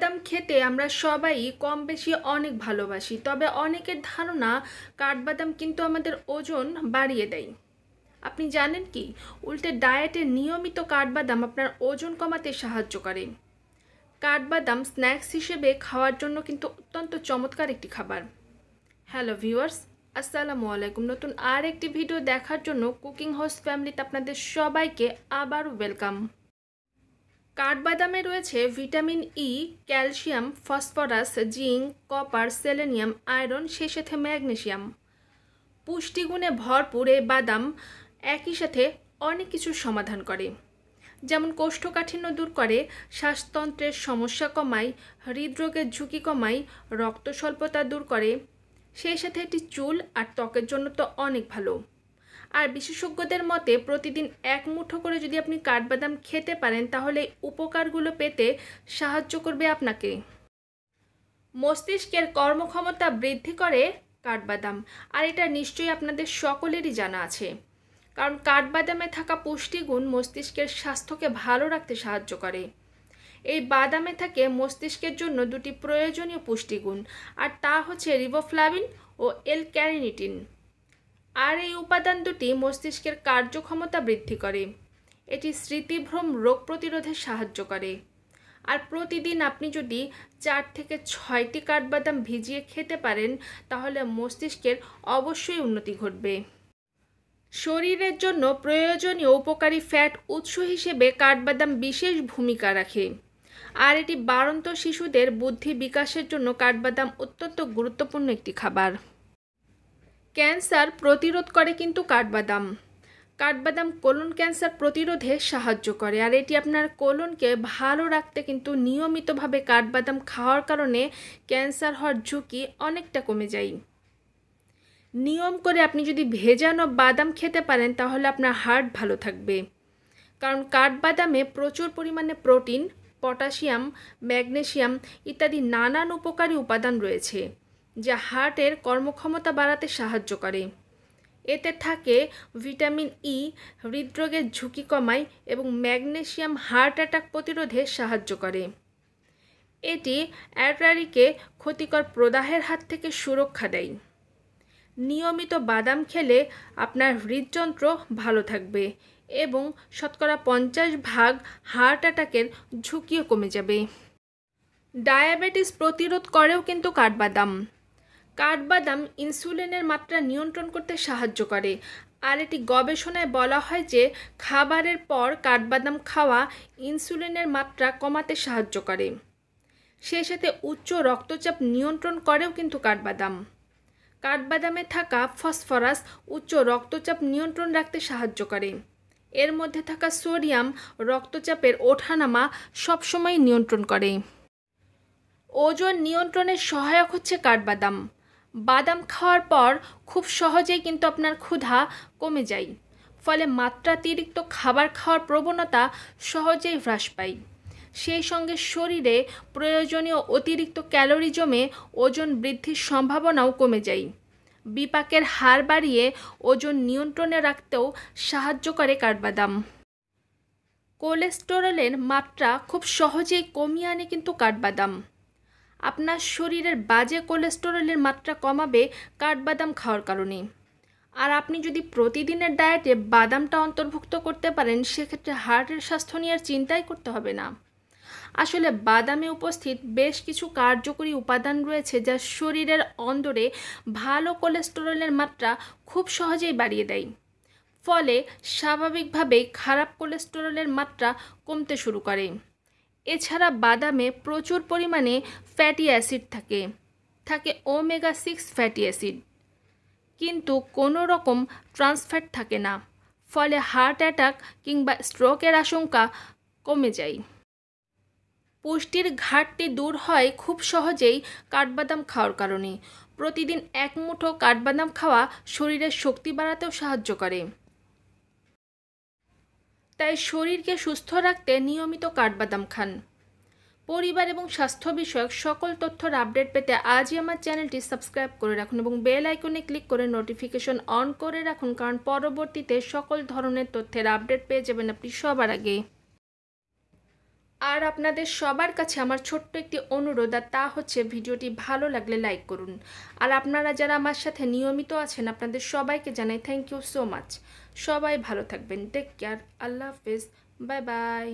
বাদাম খেতে আমরা সবাই কম বেশি অনেক ভালোবাসি তবে অনেকের ধারণা কাঠবাদাম কিন্তু আমাদের ওজন বাড়িয়ে দেয় আপনি জানেন কি উল্টে ডায়েটে নিয়মিত কাঠবাদাম আপনার ওজন কমাতে সাহায্য করে কাঠবাদাম স্ন্যাক্স হিসেবে খাওয়ার জন্য কিন্তু অত্যন্ত চমৎকার একটি খাবার হ্যালো ভিউয়ার্স আসসালামু আলাইকুম নতুন আর একটি ভিডিও দেখার জন্য কুকিং হোস্ট ফ্যামিলিতে আপনাদের সবাইকে আবার ওয়েলকাম কাঠবাদামে রয়েছে vitamin E e, calcium phosphorus zinc copper selenium iron সে সাথে ম্যাগনেশিয়াম পুষ্টিগুণে ভরপুর এই বাদাম একই সাথে অনেক কিছুর সমাধান করে যেমন কোষ্ঠকাঠিন্য দূর করে শ্বাসতন্ত্রের সমস্যা কমায় হৃদরোগের ঝুঁকি কমায় রক্ত স্বল্পতা দূর করে সেই সাথে এটি চুল আর ত্বকের জন্য তো অনেক ভালো আর বিশেষজ্ঞদের মতে প্রতিদিন এক মুঠো করে যদি আপনি কাঠবাদাম খেতে পারেন তাহলে উপকারগুলো পেতে সাহায্য করবে আপনাকে মস্তিষ্কের কর্মক্ষমতা বৃদ্ধি করে কাঠবাদাম আর এটা নিশ্চয়ই আপনাদের সকলেরই জানা আছে কারণ কাঠবাদামে থাকা পুষ্টিগুণ মস্তিষ্কের স্বাস্থ্যকে ভালো রাখতে সাহায্য করে এই বাদামে থাকে মস্তিষ্কের জন্য দুটি প্রয়োজনীয় পুষ্টিগুণ আর তা হচ্ছে রিবোফ্লাভিন ও এল ক্যারিনিটিন আর এই উপাদান দুটি মস্তিষ্কের কার্যক্ষমতা বৃদ্ধি করে এটি স্মৃতিভ্রম রোগ প্রতিরোধে সাহায্য করে আর প্রতিদিন আপনি যদি চার থেকে ছয়টি কাঠবাদাম ভিজিয়ে খেতে পারেন তাহলে মস্তিষ্কের অবশ্যই উন্নতি ঘটবে শরীরের জন্য প্রয়োজনীয় উপকারী ফ্যাট উৎস হিসেবে কাঠবাদাম বিশেষ ভূমিকা রাখে আর এটি বাড়ন্ত শিশুদের বুদ্ধি বিকাশের জন্য কাঠবাদাম অত্যন্ত গুরুত্বপূর্ণ একটি খাবার ক্যান্সার প্রতিরোধ করে কিন্তু কাঠবাদাম কাঠবাদাম কোলন ক্যান্সার প্রতিরোধে সাহায্য করে আর এটি আপনার কোলনকে ভালো রাখতে কিন্তু নিয়মিতভাবে কাঠবাদাম খাওয়ার কারণে ক্যান্সার হওয়ার ঝুঁকি অনেকটা কমে যায় নিয়ম করে আপনি যদি ভেজানো বাদাম খেতে পারেন তাহলে আপনার হার্ট ভালো থাকবে কারণ কাঠবাদামে প্রচুর পরিমাণে প্রোটিন পটাশিয়াম ম্যাগনেশিয়াম ইত্যাদি নানান উপকারী উপাদান রয়েছে যা হার্টের কর্মক্ষমতা বাড়াতে সাহায্য করে এতে থাকে ভিটামিন ই e, হৃদরোগের ঝুঁকি কমায় এবং ম্যাগনেশিয়াম হার্ট অ্যাটাক প্রতিরোধে সাহায্য করে এটি অ্যাটারিকে ক্ষতিকর প্রদাহের হাত থেকে সুরক্ষা দেয় নিয়মিত বাদাম খেলে আপনার হৃদযন্ত্র ভালো থাকবে এবং শতকরা পঞ্চাশ ভাগ হার্ট অ্যাটাকের ঝুঁকিও কমে যাবে ডায়াবেটিস প্রতিরোধ করেও কিন্তু কাঠবাদাম কাঠবাদাম ইনসুলিনের মাত্রা নিয়ন্ত্রণ করতে সাহায্য করে আর এটি গবেষণায় বলা হয় যে খাবারের পর কাঠবাদাম খাওয়া ইনসুলিনের মাত্রা কমাতে সাহায্য করে সেই সাথে উচ্চ রক্তচাপ নিয়ন্ত্রণ করেও কিন্তু কাঠবাদাম কাঠবাদামে থাকা ফসফরাস উচ্চ রক্তচাপ নিয়ন্ত্রণ রাখতে সাহায্য করে এর মধ্যে থাকা সোডিয়াম রক্তচাপের ওঠানামা সবসময় নিয়ন্ত্রণ করে ওজন নিয়ন্ত্রণের সহায়ক হচ্ছে কাঠবাদাম বাদাম খাওয়ার পর খুব সহজেই কিন্তু আপনার ক্ষুধা কমে যায় ফলে মাত্রাতিরিক্ত খাবার খাওয়ার প্রবণতা সহজেই হ্রাস পায় সেই সঙ্গে শরীরে প্রয়োজনীয় অতিরিক্ত ক্যালোরি জমে ওজন বৃদ্ধির সম্ভাবনাও কমে যায় বিপাকের হার বাড়িয়ে ওজন নিয়ন্ত্রণে রাখতেও সাহায্য করে কাঠবাদাম কোলেস্টেরলের মাত্রা খুব সহজেই কমিয়ে আনে কিন্তু কাঠবাদাম আপনার শরীরের বাজে কোলেস্টেরলের মাত্রা কমাবে কাঠবাদাম খাওয়ার কারণে আর আপনি যদি প্রতিদিনের ডায়েটে বাদামটা অন্তর্ভুক্ত করতে পারেন সেক্ষেত্রে হার্টের স্বাস্থ্য নিয়ে আর চিন্তাই করতে হবে না আসলে বাদামে উপস্থিত বেশ কিছু কার্যকরী উপাদান রয়েছে যা শরীরের অন্দরে ভালো কোলেস্টেরলের মাত্রা খুব সহজেই বাড়িয়ে দেয় ফলে স্বাভাবিকভাবেই খারাপ কোলেস্টেরলের মাত্রা কমতে শুরু করে এছাড়া বাদামে প্রচুর পরিমাণে ফ্যাটি অ্যাসিড থাকে থাকে ওমেগা সিক্স ফ্যাটি অ্যাসিড কিন্তু কোনো রকম ট্রান্সফ্যাট থাকে না ফলে হার্ট অ্যাটাক কিংবা স্ট্রোকের আশঙ্কা কমে যায় পুষ্টির ঘাটতি দূর হয় খুব সহজেই কাঠবাদাম খাওয়ার কারণে প্রতিদিন এক মুঠো কাঠবাদাম খাওয়া শরীরের শক্তি বাড়াতেও সাহায্য করে তাই শরীরকে সুস্থ রাখতে নিয়মিত কাঠবাদাম খান পরিবার এবং স্বাস্থ্য বিষয়ক সকল তথ্যর আপডেট পেতে আজই আমার চ্যানেলটি সাবস্ক্রাইব করে রাখুন এবং বেল আইকনে ক্লিক করে নোটিফিকেশন অন করে রাখুন কারণ পরবর্তীতে সকল ধরনের তথ্যের আপডেট পেয়ে যাবেন আপনি সবার আগে আর আপনাদের সবার কাছে আমার ছোট্ট একটি অনুরোধ আর তা হচ্ছে ভিডিওটি ভালো লাগলে লাইক করুন আর আপনারা যারা আমার সাথে নিয়মিত আছেন আপনাদের সবাইকে জানাই থ্যাংক ইউ সো মাচ সবাই ভালো থাকবেন টেক কেয়ার আল্লাহ হাফেজ বাই বাই